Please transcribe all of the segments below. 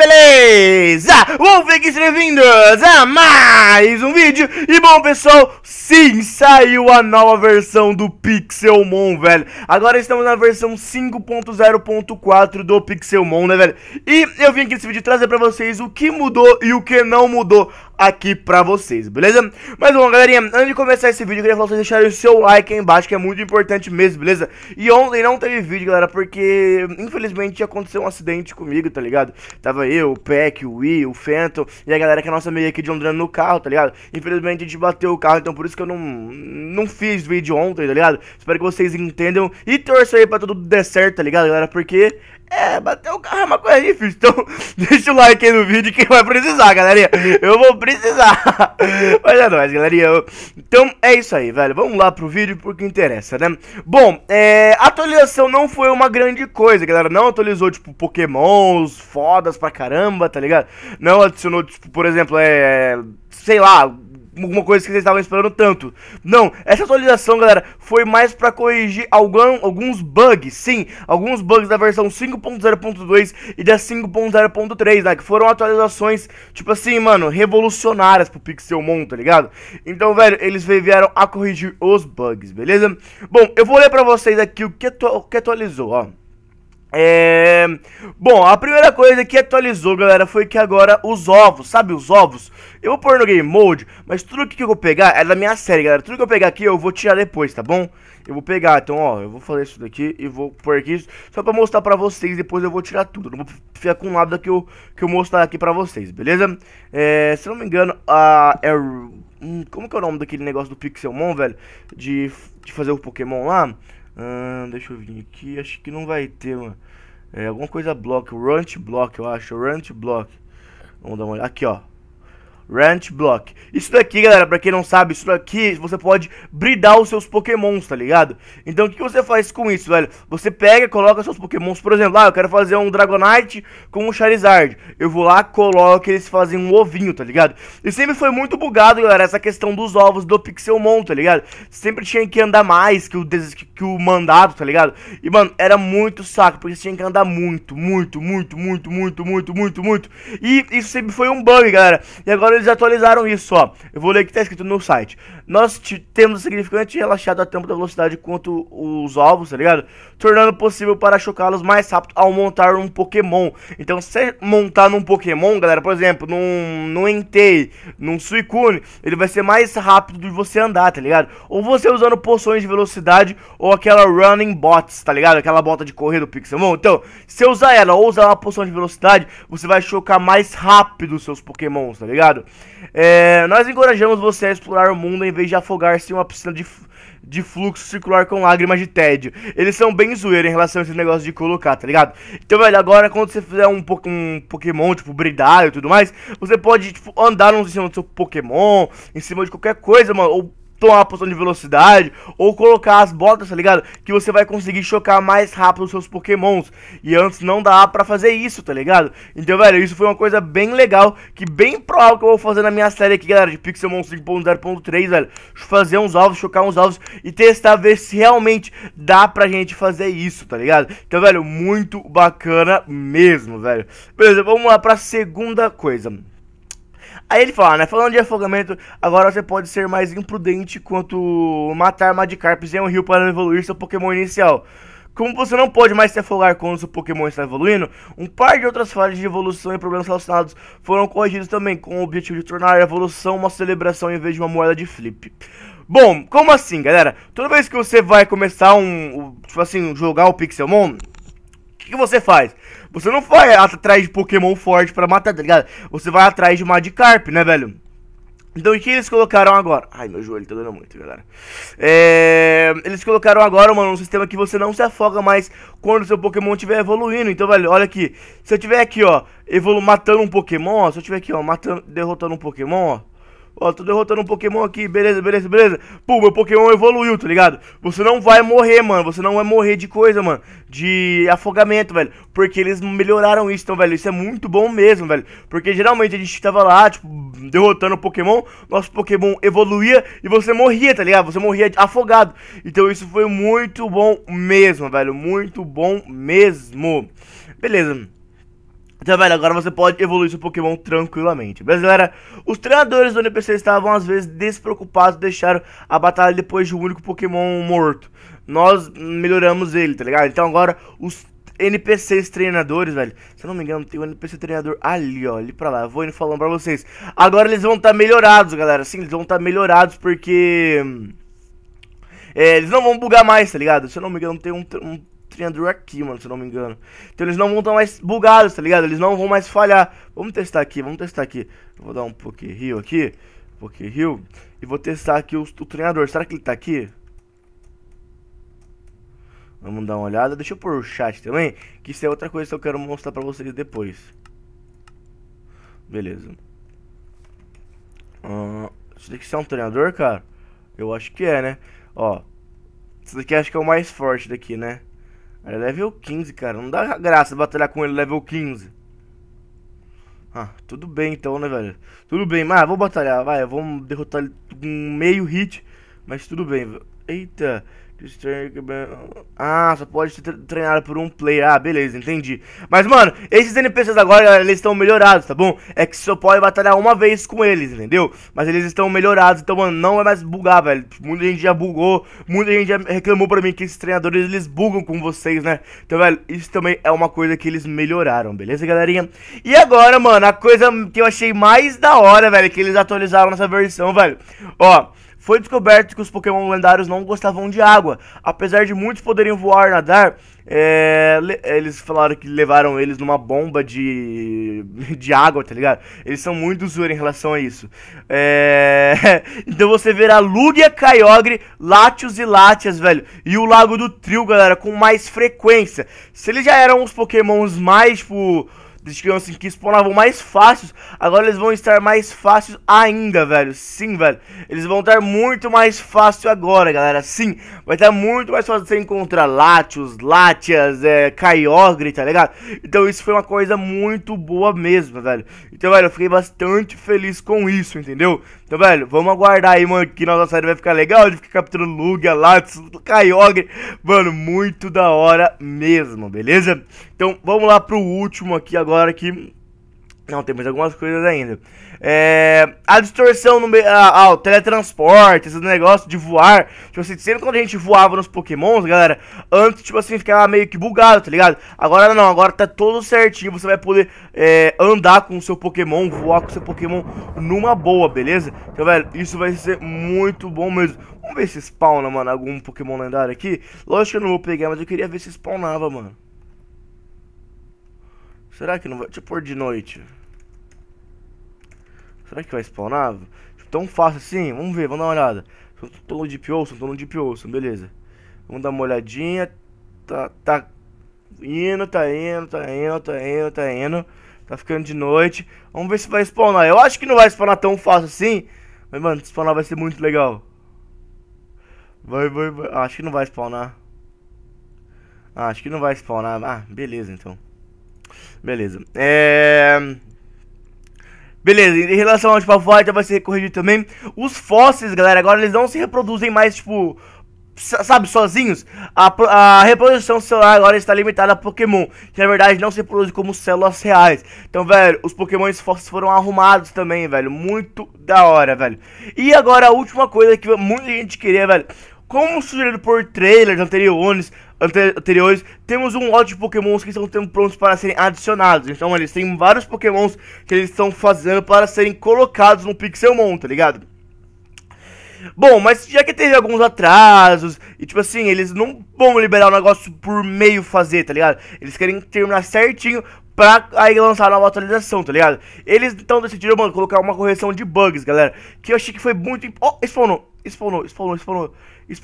লেভেলে Beleza? Bom, fiquem bem-vindos a mais um vídeo. E bom, pessoal, sim, saiu a nova versão do Pixelmon, velho. Agora estamos na versão 5.0.4 do Pixelmon, né, velho? E eu vim aqui nesse vídeo trazer pra vocês o que mudou e o que não mudou aqui pra vocês, beleza? Mas bom, galerinha, antes de começar esse vídeo, eu queria falar pra vocês deixarem o seu like aí embaixo, que é muito importante mesmo, beleza? E ontem não teve vídeo, galera, porque infelizmente aconteceu um acidente comigo, tá ligado? Tava eu, Peck, o Wii, o Fenton e a galera que é nossa amiga aqui de Londrina no carro, tá ligado? Infelizmente a gente bateu o carro, então por isso que eu não, não fiz vídeo ontem, tá ligado? Espero que vocês entendam e torço aí pra tudo der certo, tá ligado, galera? Porque é, bater o carro é uma coisa difícil. Então, deixa o like aí no vídeo que vai precisar, galerinha. Eu vou precisar. Mas é nóis, galerinha. Então, é isso aí, velho. Vamos lá pro vídeo porque interessa, né? Bom, é, a atualização não foi uma grande coisa, galera. Não atualizou, tipo, pokémons fodas pra caramba, tá ligado? Não adicionou, tipo, por exemplo, é... Sei lá, alguma coisa que vocês estavam esperando tanto. Não, essa atualização, galera, foi mais para corrigir algum, alguns bugs, sim, alguns bugs da versão 5.0.2 e da 5.0.3, né, que foram atualizações, tipo assim, mano, revolucionárias pro Pixelmon, tá ligado? Então, velho, eles vieram a corrigir os bugs, beleza? Bom, eu vou ler pra vocês aqui o que, o que atualizou, ó. É... Bom, a primeira coisa que atualizou, galera, foi que agora os ovos, sabe os ovos? Eu vou pôr no Game Mode, mas tudo que eu vou pegar é da minha série, galera. Tudo que eu pegar aqui eu vou tirar depois, tá bom? Eu vou pegar, então, ó, eu vou fazer isso daqui e vou pôr aqui só pra mostrar pra vocês. Depois eu vou tirar tudo, não vou ficar com nada que eu, que eu mostrar aqui pra vocês, beleza? É, se não me engano, a... É, como que é o nome daquele negócio do Pixelmon, velho? De, de fazer o Pokémon lá... Ah, deixa eu vir aqui. Acho que não vai ter, mano. É, alguma coisa block. Runt block, eu acho. Runt block. Vamos dar uma olhada. Aqui, ó. Ranch Block. Isso daqui, galera, pra quem não sabe, isso daqui você pode bridar os seus pokémons, tá ligado? Então o que você faz com isso, velho? Você pega e coloca seus pokémons, por exemplo, ah, eu quero fazer um Dragonite com um Charizard. Eu vou lá, coloco eles fazem um ovinho, tá ligado? E sempre foi muito bugado, galera, essa questão dos ovos do Pixelmon, tá ligado? Sempre tinha que andar mais que o, que o mandado, tá ligado? E, mano, era muito saco, porque você tinha que andar muito, muito, muito, muito, muito, muito, muito, muito. E isso sempre foi um bug, galera. E agora eles atualizaram isso, ó. Eu vou ler o que tá escrito no site nós temos significante relaxado a tampa da velocidade quanto os ovos tá ligado? Tornando possível para chocá-los mais rápido ao montar um Pokémon. Então, se montar num Pokémon, galera, por exemplo, num, num Entei, num Suicune, ele vai ser mais rápido de você andar, tá ligado? Ou você usando poções de velocidade ou aquela Running Bots, tá ligado? Aquela bota de correr do Pixelmon. Então, se usar ela ou usar uma poção de velocidade, você vai chocar mais rápido os seus Pokémons, tá ligado? É, nós encorajamos você a explorar o mundo em vez de afogar-se em uma piscina de, de fluxo circular com lágrimas de tédio. Eles são bem zoeiros em relação a esse negócio de colocar, tá ligado? Então, velho, agora quando você fizer um, po um Pokémon, tipo, brilhar e tudo mais, você pode, tipo, andar em cima do seu Pokémon, em cima de qualquer coisa, mano, ou tomar a posição de velocidade ou colocar as botas, tá ligado? Que você vai conseguir chocar mais rápido os seus pokémons. E antes não dá pra fazer isso, tá ligado? Então, velho, isso foi uma coisa bem legal, que bem provável que eu vou fazer na minha série aqui, galera, de Pixelmon 5.0.3, velho. Fazer uns alvos, chocar uns alvos e testar, ver se realmente dá pra gente fazer isso, tá ligado? Então, velho, muito bacana mesmo, velho. Beleza, vamos lá pra segunda coisa. Aí ele fala, ah, né? Falando de afogamento, agora você pode ser mais imprudente quanto matar Magikarps em um rio para evoluir seu Pokémon inicial. Como você não pode mais se afogar quando seu Pokémon está evoluindo, um par de outras falhas de evolução e problemas relacionados foram corrigidos também, com o objetivo de tornar a evolução uma celebração em vez de uma moeda de flip. Bom, como assim, galera? Toda vez que você vai começar um, tipo assim, jogar o Pixelmon, o que, que você faz? Você não vai atrás de Pokémon forte pra matar, tá ligado? Você vai atrás de Magikarp, né, velho? Então, o que eles colocaram agora? Ai, meu joelho tá dando muito, galera. É... Eles colocaram agora, mano, um sistema que você não se afoga mais quando seu Pokémon estiver evoluindo. Então, velho, olha aqui. Se eu tiver aqui, ó, evolu matando um Pokémon, ó. Se eu tiver aqui, ó, matando, derrotando um Pokémon, ó. Ó, tô derrotando um Pokémon aqui, beleza, beleza, beleza. Pô, meu Pokémon evoluiu, tá ligado? Você não vai morrer, mano. Você não vai morrer de coisa, mano. De afogamento, velho. Porque eles melhoraram isso, então, velho. Isso é muito bom mesmo, velho. Porque geralmente a gente tava lá, tipo, derrotando o Pokémon. Nosso Pokémon evoluía e você morria, tá ligado? Você morria afogado. Então isso foi muito bom mesmo, velho. Muito bom mesmo. Beleza. Então, velho, agora você pode evoluir seu Pokémon tranquilamente. Mas, galera, os treinadores do NPC estavam, às vezes, despreocupados deixaram a batalha depois de um único Pokémon morto. Nós melhoramos ele, tá ligado? Então, agora, os NPCs treinadores, velho. Se eu não me engano, tem um NPC treinador ali, ó. Ali pra lá. Eu vou indo falando pra vocês. Agora eles vão estar tá melhorados, galera. Sim, eles vão estar tá melhorados porque... Hum, é, eles não vão bugar mais, tá ligado? Se eu não me engano, tem um, um Treinador aqui, mano, se eu não me engano. Então eles não vão estar mais bugados, tá ligado? Eles não vão mais falhar. Vamos testar aqui, vamos testar aqui. Vou dar um Poké Rio aqui. Poké Rio. E vou testar aqui o, o treinador. Será que ele tá aqui? Vamos dar uma olhada. Deixa eu pôr o chat também, que isso é outra coisa que eu quero mostrar pra vocês depois. Beleza. Uh, isso daqui é um treinador, cara? Eu acho que é, né? Ó. Isso daqui acho que é o mais forte daqui, né? Ele é level 15, cara. Não dá graça batalhar com ele level 15. Ah, tudo bem então, né, velho? Tudo bem, mas vou batalhar, vai. Vamos derrotar ele com meio hit. Mas tudo bem, velho. Eita, ah, só pode ser treinado por um player. Ah, beleza, entendi. Mas, mano, esses NPCs agora, galera, eles estão melhorados, tá bom? É que só pode batalhar uma vez com eles, entendeu? Mas eles estão melhorados, então, mano, não vai é mais bugar, velho. Muita gente já bugou, muita gente já reclamou pra mim que esses treinadores, eles bugam com vocês, né? Então, velho, isso também é uma coisa que eles melhoraram, beleza, galerinha? E agora, mano, a coisa que eu achei mais da hora, velho, que eles atualizaram nessa versão, velho. Ó foi descoberto que os Pokémon lendários não gostavam de água. Apesar de muitos poderem voar e nadar, é, eles falaram que levaram eles numa bomba de, de água, tá ligado? Eles são muito zoeiros em relação a isso. É, então você verá Lugia, Kyogre, Latios e Latias, velho. E o Lago do Trio, galera, com mais frequência. Se eles já eram os Pokémons mais, tipo digamos assim, que spawnavam mais fáceis, agora eles vão estar mais fáceis ainda, velho. Sim, velho. Eles vão estar muito mais fácil agora, galera. Sim, vai estar muito mais fácil você encontrar Latios, Latias, é, tá ligado? Então isso foi uma coisa muito boa mesmo, velho. Então, velho, eu fiquei bastante feliz com isso, entendeu? Então, velho, vamos aguardar aí, mano, que nossa série vai ficar legal. Ele fica capturando Lugia, Latios, Kyogre. Mano, muito da hora mesmo, beleza? Então, vamos lá pro último aqui agora que não, tem mais algumas coisas ainda. É, a distorção no meio. Ah, ah, o teletransporte, esse negócio de voar. Tipo assim, sempre quando a gente voava nos Pokémons, galera, antes, tipo assim, ficava meio que bugado, tá ligado? Agora não, agora tá todo certinho. Você vai poder é, andar com o seu Pokémon, voar com o seu Pokémon numa boa, beleza? Então, velho, isso vai ser muito bom mesmo. Vamos ver se spawna, mano, algum Pokémon lendário aqui. Lógico que eu não vou pegar, mas eu queria ver se spawnava, mano. Será que não vai? Deixa eu pôr de noite. Será que vai spawnar? Tão fácil assim? Vamos ver, vamos dar uma olhada. Tô no Deep Ocean, tô no Deep Ocean, beleza. Vamos dar uma olhadinha. Tá, tá indo, tá indo, tá indo, tá indo, tá indo. Tá ficando de noite. Vamos ver se vai spawnar. Eu acho que não vai spawnar tão fácil assim. Mas, mano, spawnar vai ser muito legal. Vai, vai, vai. Ah, acho que não vai spawnar. Ah, acho que não vai spawnar. Ah, beleza, então. Beleza. É... Beleza, em relação ao tipo, a Void já vai ser corrigido também. Os fósseis, galera, agora eles não se reproduzem mais, tipo, sabe, sozinhos, a, a, reprodução celular agora está limitada a Pokémon, que na verdade não se reproduz como células reais. Então, velho, os Pokémons Fósseis foram arrumados também, velho. Muito da hora, velho. E agora a última coisa que muita gente queria, velho. Como sugerido por trailers anteriores, anteriores, temos um lote de pokémons que estão prontos para serem adicionados. Então eles têm vários pokémons que eles estão fazendo para serem colocados no Pixelmon, tá ligado? Bom, mas já que teve alguns atrasos, e tipo assim, eles não vão liberar o negócio por meio fazer, tá ligado? Eles querem terminar certinho pra aí lançar a nova atualização, tá ligado? Eles então decidiram, mano, colocar uma correção de bugs, galera. Que eu achei que foi muito. Oh, spawnou, spawnou, spawnou, spawnou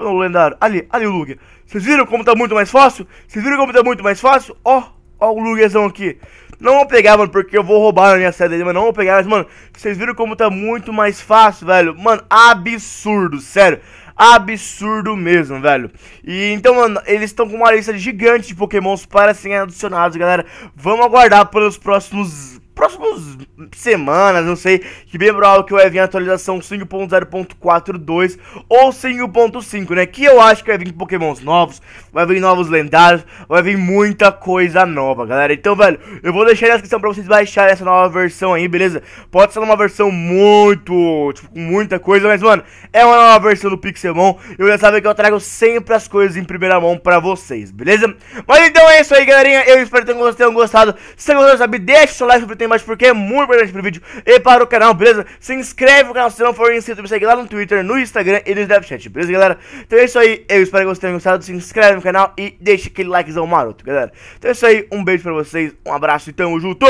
o lendário. Ali, ali o Lugia. Vocês viram como tá muito mais fácil? Vocês viram como tá muito mais fácil? Ó, ó o Lugiazão aqui. Não vou pegar, mano, porque eu vou roubar a minha sede dele, mas não vou pegar. Mas, mano, vocês viram como tá muito mais fácil, velho. Mano, absurdo, sério. Absurdo mesmo, velho. E então, mano, eles estão com uma lista gigante de pokémons para serem adicionados, galera. Vamos aguardar pelos próximos próximas semanas, não sei, que bem provável que vai vir a atualização 5.0.42 ou 5.5, né? Que eu acho que vai vir pokémons novos, vai vir novos lendários, vai vir muita coisa nova, galera. Então, velho, eu vou deixar na descrição pra vocês baixarem essa nova versão aí, beleza? Pode ser uma versão muito, tipo, com muita coisa, mas, mano, é uma nova versão do Pixelmon. Eu já sabia que eu trago sempre as coisas em primeira mão pra vocês, beleza? Mas então é isso aí, galerinha. Eu espero que vocês tenham gostado. Se você gostou, sabe, deixa o seu like tem mais porque é muito importante pro vídeo e para o canal, beleza? Se inscreve no canal se não for inscrito, me segue lá no Twitter, no Instagram e no Snapchat, beleza, galera? Então é isso aí, eu espero que vocês tenham gostado, se inscreve no canal e deixa aquele likezão maroto, galera. Então é isso aí, um beijo pra vocês, um abraço e tamo junto!